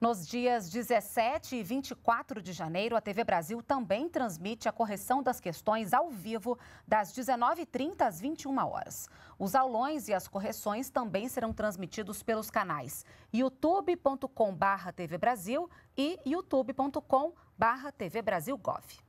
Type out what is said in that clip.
Nos dias 17 e 24 de janeiro, a TV Brasil também transmite a correção das questões ao vivo, das 19h30 às 21 horas. Os aulões e as correções também serão transmitidos pelos canais youtube.com.br TV Brasil e youtube.com.br TV Brasil Gov.